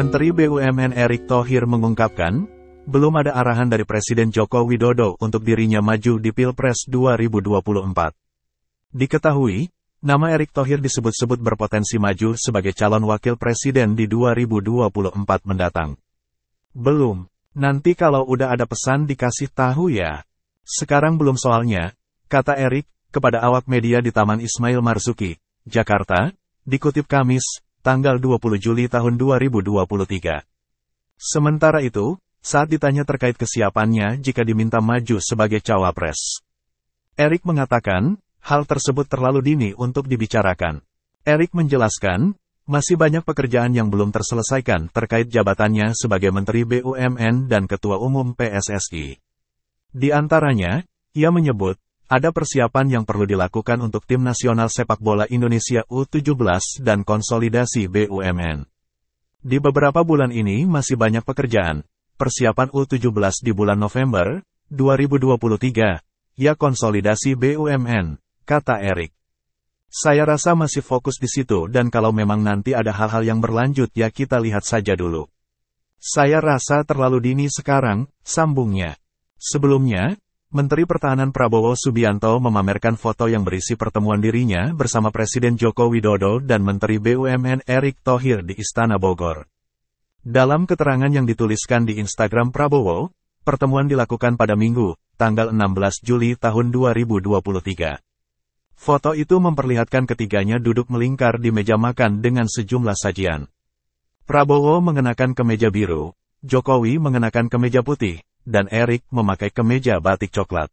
Menteri BUMN Erick Thohir mengungkapkan, belum ada arahan dari Presiden Joko Widodo untuk dirinya maju di Pilpres 2024. Diketahui, nama Erick Thohir disebut-sebut berpotensi maju sebagai calon wakil presiden di 2024 mendatang. Belum. Nanti kalau udah ada pesan dikasih tahu ya. Sekarang belum soalnya, kata Erick, kepada awak media di Taman Ismail Marzuki, Jakarta, dikutip Kamis, tanggal 20 Juli tahun 2023. Sementara itu, saat ditanya terkait kesiapannya jika diminta maju sebagai cawapres, Erik mengatakan, hal tersebut terlalu dini untuk dibicarakan. Erik menjelaskan, masih banyak pekerjaan yang belum terselesaikan terkait jabatannya sebagai Menteri BUMN dan Ketua Umum PSSI. Di antaranya, ia menyebut, ada persiapan yang perlu dilakukan untuk tim nasional sepak bola Indonesia U17 dan konsolidasi BUMN. Di beberapa bulan ini masih banyak pekerjaan. Persiapan U17 di bulan November 2023, ya konsolidasi BUMN, kata Erik. Saya rasa masih fokus di situ dan kalau memang nanti ada hal-hal yang berlanjut ya kita lihat saja dulu. Saya rasa terlalu dini sekarang, sambungnya. Sebelumnya, Menteri Pertahanan Prabowo Subianto memamerkan foto yang berisi pertemuan dirinya bersama Presiden Joko Widodo dan Menteri BUMN Erick Thohir di Istana Bogor. Dalam keterangan yang dituliskan di Instagram Prabowo, pertemuan dilakukan pada Minggu, tanggal 16 Juli tahun 2023. Foto itu memperlihatkan ketiganya duduk melingkar di meja makan dengan sejumlah sajian. Prabowo mengenakan kemeja biru, Jokowi mengenakan kemeja putih, dan Eric memakai kemeja batik coklat.